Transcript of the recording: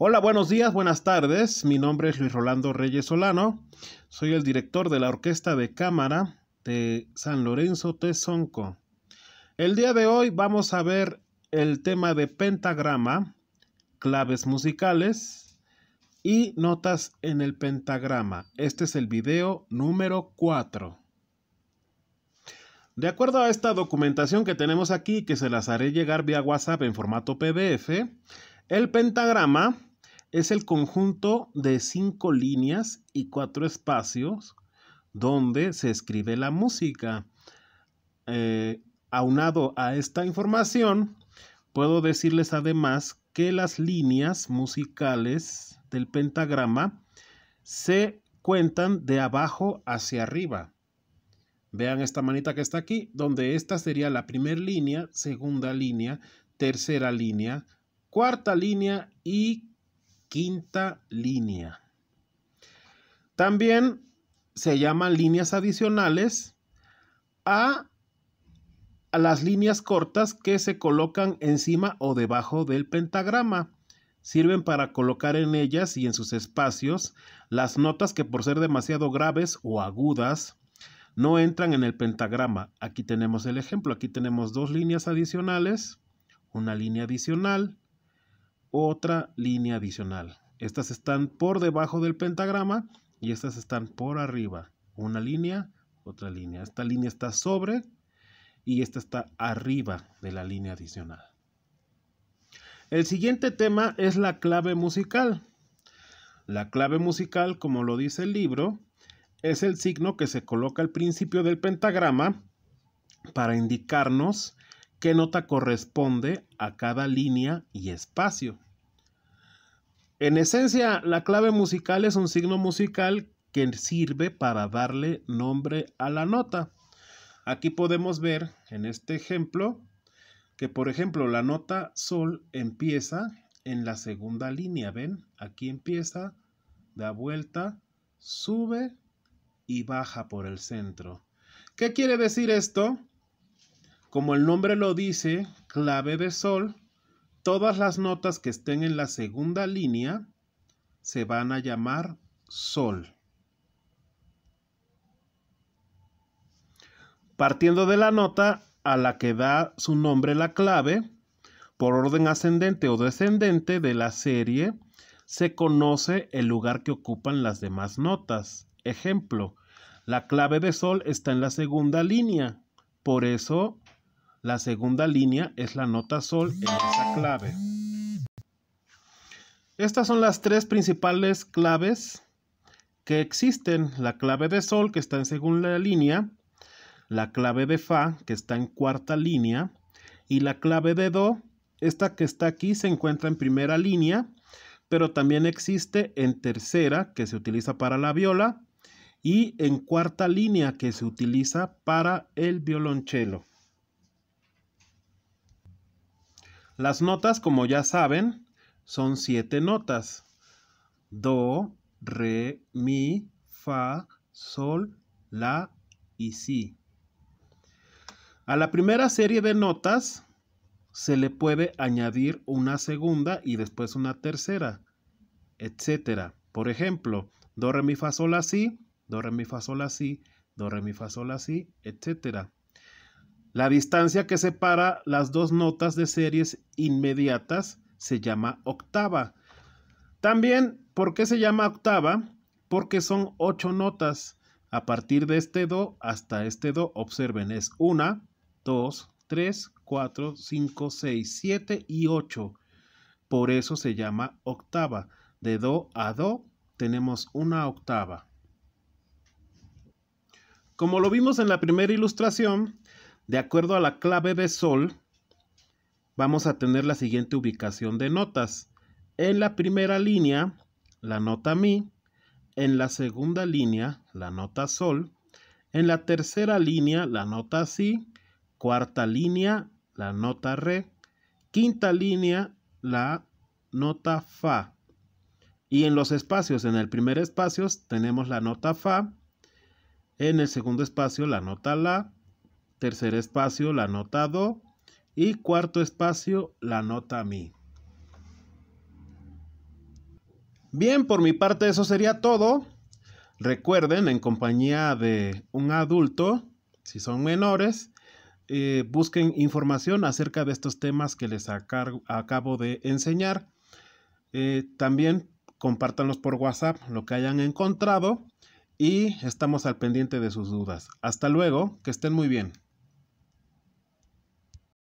Hola, buenos días, buenas tardes. Mi nombre es Luis Rolando Reyes Solano. Soy el director de la Orquesta de Cámara de San Lorenzo Tezonco. El día de hoy vamos a ver el tema de pentagrama, claves musicales y notas en el pentagrama. Este es el video número 4. De acuerdo a esta documentación que tenemos aquí, que se las haré llegar vía WhatsApp en formato PDF, el pentagrama es el conjunto de cinco líneas y cuatro espacios donde se escribe la música. Eh, aunado a esta información, puedo decirles además que las líneas musicales del pentagrama se cuentan de abajo hacia arriba. Vean esta manita que está aquí, donde esta sería la primera línea, segunda línea, tercera línea, cuarta línea y quinta línea. También se llaman líneas adicionales a, a, las líneas cortas que se colocan encima o debajo del pentagrama. Sirven para colocar en ellas y en sus espacios las notas que por ser demasiado graves o agudas no entran en el pentagrama. Aquí tenemos el ejemplo. Aquí tenemos dos líneas adicionales, una línea adicional, otra línea adicional. Estas están por debajo del pentagrama y estas están por arriba. Una línea, otra línea. Esta línea está sobre y esta está arriba de la línea adicional. El siguiente tema es la clave musical. La clave musical, como lo dice el libro, es el signo que se coloca al principio del pentagrama para indicarnos qué nota corresponde a cada línea y espacio. En esencia, la clave musical es un signo musical que sirve para darle nombre a la nota. Aquí podemos ver en este ejemplo que, por ejemplo, la nota sol empieza en la segunda línea, ¿ven? Aquí empieza, da vuelta, sube y baja por el centro. ¿Qué quiere decir esto? Como el nombre lo dice, clave de sol, todas las notas que estén en la segunda línea se van a llamar sol. Partiendo de la nota a la que da su nombre la clave, por orden ascendente o descendente de la serie, se conoce el lugar que ocupan las demás notas. Ejemplo, la clave de sol está en la segunda línea, por eso la segunda línea es la nota sol en esa clave. Estas son las tres principales claves que existen. La clave de sol que está en segunda línea, la clave de fa que está en cuarta línea y la clave de do, esta que está aquí se encuentra en primera línea, pero también existe en tercera que se utiliza para la viola y en cuarta línea que se utiliza para el violonchelo. Las notas, como ya saben, son siete notas. Do, re, mi, fa, sol, la y si. A la primera serie de notas se le puede añadir una segunda y después una tercera, etcétera Por ejemplo, do, re, mi, fa, sol, la, si, do, re, mi, fa, sol, la, si, do, re, mi, fa, sol, la, si, etcétera la distancia que separa las dos notas de series inmediatas se llama octava. También, ¿por qué se llama octava? Porque son ocho notas. A partir de este do hasta este do, observen, es una, dos, tres, cuatro, cinco, seis, siete y ocho. Por eso se llama octava. De do a do tenemos una octava. Como lo vimos en la primera ilustración, de acuerdo a la clave de sol, vamos a tener la siguiente ubicación de notas. En la primera línea, la nota mi. En la segunda línea, la nota sol. En la tercera línea, la nota si. Cuarta línea, la nota re. Quinta línea, la nota fa. Y en los espacios, en el primer espacio tenemos la nota fa, en el segundo espacio la nota la, tercer espacio la nota do y cuarto espacio la nota mi. Bien, por mi parte eso sería todo. Recuerden, en compañía de un adulto, si son menores, eh, busquen información acerca de estos temas que les acabo de enseñar. Eh, también compártanlos por WhatsApp lo que hayan encontrado y estamos al pendiente de sus dudas. Hasta luego, que estén muy bien.